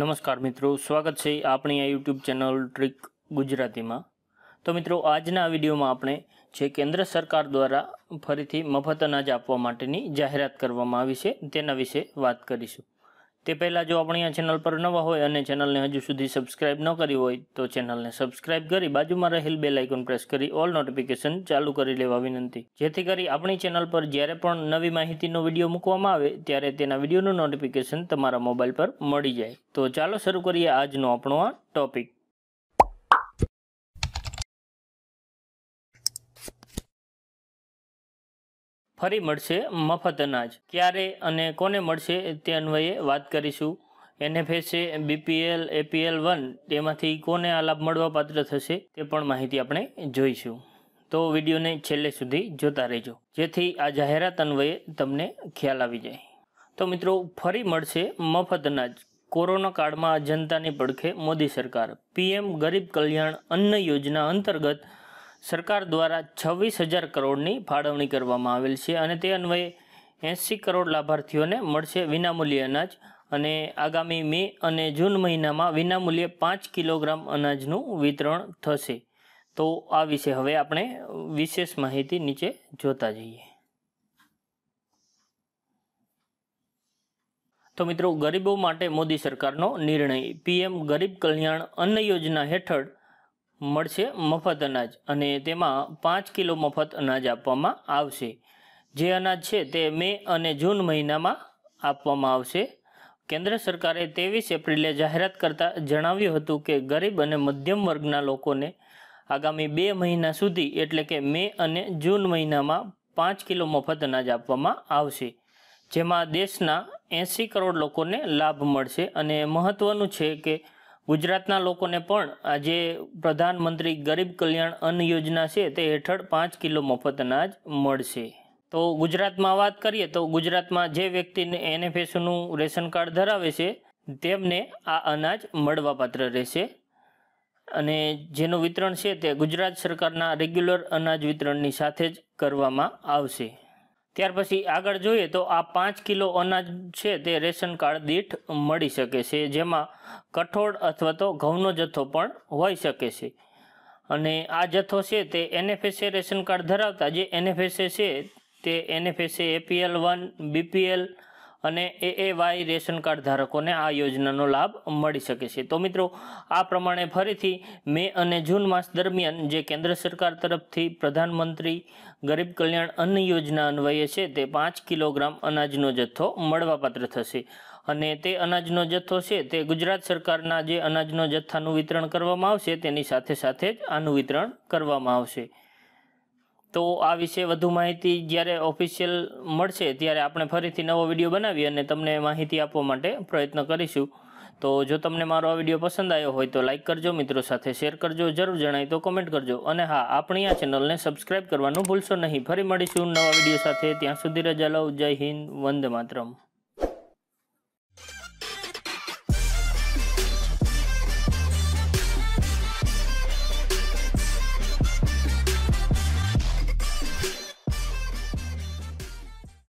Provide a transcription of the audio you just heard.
નમસ્કાર મિત્રો સ્વાગત છે આપણી આ યુટ્યુબ ચેનલ ટ્રીક ગુજરાતીમાં તો મિત્રો આજના વિડીયોમાં આપણે જે કેન્દ્ર સરકાર દ્વારા ફરીથી મફત અનાજ આપવા માટેની જાહેરાત કરવામાં આવી છે તેના વિશે વાત કરીશું તે પહેલાં જો આપણે આ ચેનલ પર નવા હોય અને ચેનલને હજુ સુધી સબસ્ક્રાઇબ ન કરી હોય તો ચેનલને સબસ્ક્રાઇબ કરી બાજુમાં રહેલ બે લાઇકોન પ્રેસ કરી ઓલ નોટિફિકેશન ચાલુ કરી લેવા વિનંતી જેથી કરી આપણી ચેનલ પર જ્યારે પણ નવી માહિતીનો વિડીયો મૂકવામાં આવે ત્યારે તેના વિડીયોનું નોટિફિકેશન તમારા મોબાઈલ પર મળી જાય તો ચાલો શરૂ કરીએ આજનો આપણો આ ટોપિક ફરી મળશે મફત અનાજ ક્યારે અને કોને મળશે તે અન્વયે વાત કરીશું એનએફએસએ બીપીએલ એપીએલ વન તેમાંથી કોને આ લાભ મળવા પાત્ર થશે તે પણ માહિતી આપણે જોઈશું તો વિડીયોને છેલ્લે સુધી જોતા રહેજો જેથી આ જાહેરાત અન્વયે તમને ખ્યાલ આવી જાય તો મિત્રો ફરી મળશે મફત અનાજ કોરોના કાળમાં જનતાની પડખે મોદી સરકાર પીએમ ગરીબ કલ્યાણ અન્ન યોજના અંતર્ગત સરકાર દ્વારા છવ્વીસ હજાર કરોડની ફાળવણી કરવામાં આવેલ છે અને તે અન્વયે એંસી કરોડ લાભાર્થીઓને મળશે વિનામૂલ્ય અનાજ અને આગામી મે અને જૂન મહિનામાં વિનામૂલ્યે પાંચ કિલોગ્રામ અનાજનું વિતરણ થશે તો આ વિશે હવે આપણે વિશેષ માહિતી નીચે જોતા જઈએ તો મિત્રો ગરીબો માટે મોદી સરકારનો નિર્ણય પીએમ ગરીબ કલ્યાણ અન્ન યોજના હેઠળ મળશે મફત અનાજ અને તેમાં પાંચ કિલો મફત અનાજ આપવામાં આવશે જે અનાજ છે તે મે અને જૂન મહિનામાં આપવામાં આવશે કેન્દ્ર સરકારે ત્રેવીસ એપ્રિલે જાહેરાત કરતાં જણાવ્યું હતું કે ગરીબ અને મધ્યમ વર્ગના લોકોને આગામી બે મહિના સુધી એટલે કે મે અને જૂન મહિનામાં પાંચ કિલો મફત અનાજ આપવામાં આવશે જેમાં દેશના એંસી કરોડ લોકોને લાભ મળશે અને મહત્ત્વનું છે કે ગુજરાતના લોકોને પણ આજે પ્રધાનમંત્રી ગરીબ કલ્યાણ અન્ન યોજના છે તે હેઠળ પાંચ કિલો મફત અનાજ મળશે તો ગુજરાતમાં વાત કરીએ તો ગુજરાતમાં જે વ્યક્તિને એનએફએસનું રેશન કાર્ડ ધરાવે છે તેમને આ અનાજ મળવાપાત્ર રહેશે અને જેનું વિતરણ છે તે ગુજરાત સરકારના રેગ્યુલર અનાજ વિતરણની સાથે જ કરવામાં આવશે ત્યાર પછી આગળ જોઈએ તો આ પાંચ કિલો અનાજ છે તે રેશન કાર્ડ દીઠ મળી શકે છે જેમાં કઠોળ અથવા તો ઘઉંનો જથ્થો પણ હોઈ શકે છે અને આ જથ્થો છે તે એનએફએસએ રેશન કાર્ડ ધરાવતા જે એનએફએસએ છે તે એનએફએસએ એપીએલ વન બીપીએલ અને A A Y ration card ધારકોને આ યોજનાનો લાભ મળી શકે છે તો મિત્રો આ પ્રમાણે ફરીથી મે અને જૂન માસ દરમિયાન જે કેન્દ્ર સરકાર તરફથી પ્રધાનમંત્રી ગરીબ કલ્યાણ અન્ન યોજના અન્વયે છે તે પાંચ કિલોગ્રામ અનાજનો જથ્થો મળવાપાત્ર થશે અને તે અનાજનો જથ્થો છે તે ગુજરાત સરકારના જે અનાજનો જથ્થાનું વિતરણ કરવામાં આવશે તેની સાથે સાથે જ આનું વિતરણ કરવામાં આવશે તો આ વિશે વધુ માહિતી જ્યારે ઓફિશિયલ મળશે ત્યારે આપણે ફરીથી નવો વિડીયો બનાવી અને તમને માહિતી આપવા માટે પ્રયત્ન કરીશું તો જો તમને મારો આ વિડીયો પસંદ આવ્યો હોય તો લાઇક કરજો મિત્રો સાથે શેર કરજો જરૂર જણાય તો કોમેન્ટ કરજો અને હા આપણી આ ચેનલને સબસ્ક્રાઇબ કરવાનું ભૂલશો નહીં ફરી મળીશું નવા વિડીયો સાથે ત્યાં સુધી રજા લઉં જય હિન્દ વંદે માતરમ